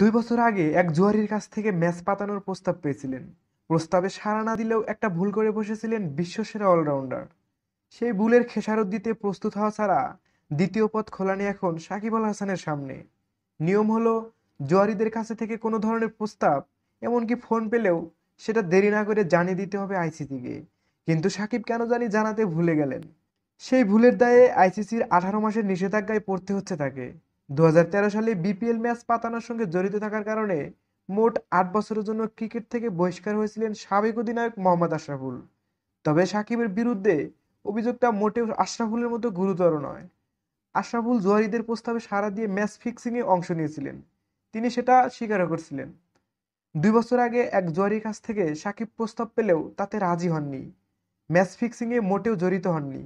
দুই বছর আগে এক জুয়ারির কাছ থেকে ম্যাচ পাতানোর প্রস্তাব পেয়েছিলেন প্রস্তাবে সাড়া না দিলেও একটা ভুল করে বসেছিলেন বিশ্বসেরা অলরাউন্ডার সেই ভুলের খেসারত দিতে প্রস্তুত হওয়া ছাড়া দ্বিতীয় পথ খোলা নিয়ে এখন সাকিব আল হাসানের সামনে নিয়ম হলো জোয়ারিদের কাছে থেকে কোনো ধরনের প্রস্তাব এমনকি ফোন পেলেও সেটা দেরি না করে জানিয়ে দিতে হবে আইসিসিকে কিন্তু সাকিব কেন জানি জানাতে ভুলে গেলেন সেই ভুলের দায়ে আইসিসির আঠারো মাসের নিষেধাজ্ঞায় পড়তে হচ্ছে তাকে দু সালে বিপিএল ম্যাচ পাতানোর সঙ্গে জড়িত থাকার কারণে মোট আট বছরের জন্য ক্রিকেট থেকে বহিষ্কার হয়েছিলেন সাবেক অধিনায়ক মোহাম্মদ আশরাফুল তবে সাকিবের বিরুদ্ধে অভিযোগটা মোটেও আশরাফুলের মতো গুরুতর নয় আশরাফুল জোয়ারিদের প্রস্তাবে সারা দিয়ে ম্যাচ ফিক্সিংয়ে অংশ নিয়েছিলেন তিনি সেটা স্বীকারও করছিলেন দুই বছর আগে এক জোয়ারির কাছ থেকে সাকিব প্রস্তাব পেলেও তাতে রাজি হননি ম্যাচ ফিক্সিংয়ে মোটেও জড়িত হননি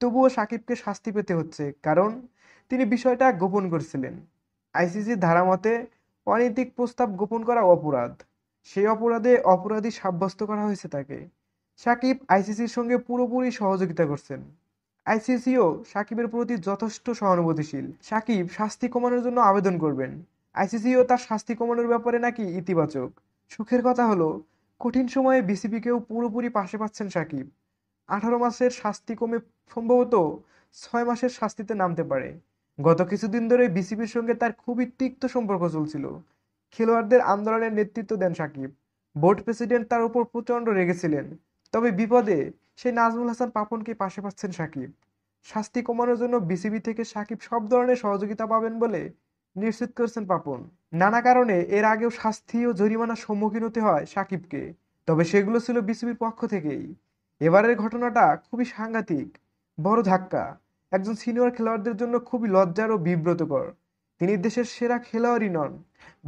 তবুও সাকিবকে শাস্তি পেতে হচ্ছে কারণ তিনি বিষয়টা গোপন করেছিলেন আইসিসির ধারা মতে অনৈতিক প্রস্তাব গোপন করা অপরাধ সেই অপরাধে অপরাধী সাব্যস্ত করা হয়েছে তাকে সাকিব আইসিসির সঙ্গে পুরোপুরি সহযোগিতা করছেন আইসিসিও সাকিবের প্রতি যথেষ্ট সহানুভূতিশীল সাকিব শাস্তি কমানোর জন্য আবেদন করবেন আইসিসিও তার শাস্তি কমানোর ব্যাপারে নাকি ইতিবাচক সুখের কথা হলো কঠিন সময়ে বিসিপিকেও পুরোপুরি পাশে পাচ্ছেন সাকিব আঠারো মাসের শাস্তি কমে সম্ভবত ছয় মাসের শাস্তিতে নামতে পারে গত কিছুদিন ধরে বিসিবির সঙ্গে তার খুবই তিক্ত সম্পর্ক চলছিল খেলোয়াড়দের আন্দোলনের নেতৃত্ব দেন সাকিব বোর্ড প্রেসিডেন্ট তার উপর প্রচণ্ড রেগেছিলেন তবে বিপদে সেই নাজমুল হাসান পাপনকে পাশে পাচ্ছেন সাকিব শাস্তি কমানোর জন্য বিসিবি থেকে সাকিব সব ধরনের সহযোগিতা পাবেন বলে নিশ্চিত করেছেন পাপন নানা কারণে এর আগেও শাস্তি ও জরিমানার সম্মুখীন হতে হয় সাকিবকে তবে সেগুলো ছিল বিসিবির পক্ষ থেকেই এবারের ঘটনাটা খুবই সাংঘাতিক বড় ধাক্কা একজন সিনিয়র খেলোয়াড়দের জন্য খুবই লজ্জার ও বিব্রতকর তিনি দেশের সেরা খেলোয়াড়ই নন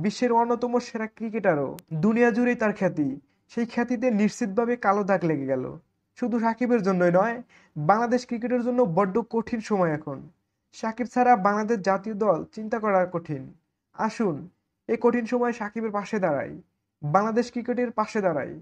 বিশ্বের অন্যতম সেরা ক্রিকেটারও দুনিয়া জুড়েই তার খ্যাতি সেই খ্যাতিতে নিশ্চিতভাবে কালো দাগ লেগে গেল শুধু সাকিবের জন্যই নয় বাংলাদেশ ক্রিকেটের জন্য বড্ড কঠিন সময় এখন সাকিব ছাড়া বাংলাদেশ জাতীয় দল চিন্তা করা কঠিন আসুন এই কঠিন সময় সাকিবের পাশে দাঁড়াই বাংলাদেশ ক্রিকেটের পাশে দাঁড়াই